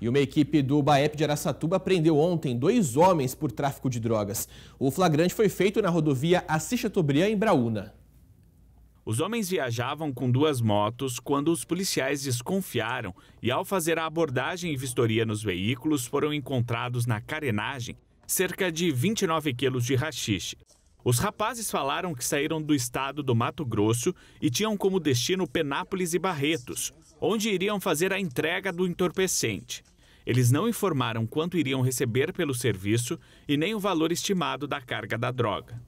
E uma equipe do BAEP de Araçatuba prendeu ontem dois homens por tráfico de drogas. O flagrante foi feito na rodovia Assis Chateaubriand, em Braúna. Os homens viajavam com duas motos quando os policiais desconfiaram e, ao fazer a abordagem e vistoria nos veículos, foram encontrados na carenagem cerca de 29 quilos de rachixe. Os rapazes falaram que saíram do estado do Mato Grosso e tinham como destino Penápolis e Barretos, onde iriam fazer a entrega do entorpecente. Eles não informaram quanto iriam receber pelo serviço e nem o valor estimado da carga da droga.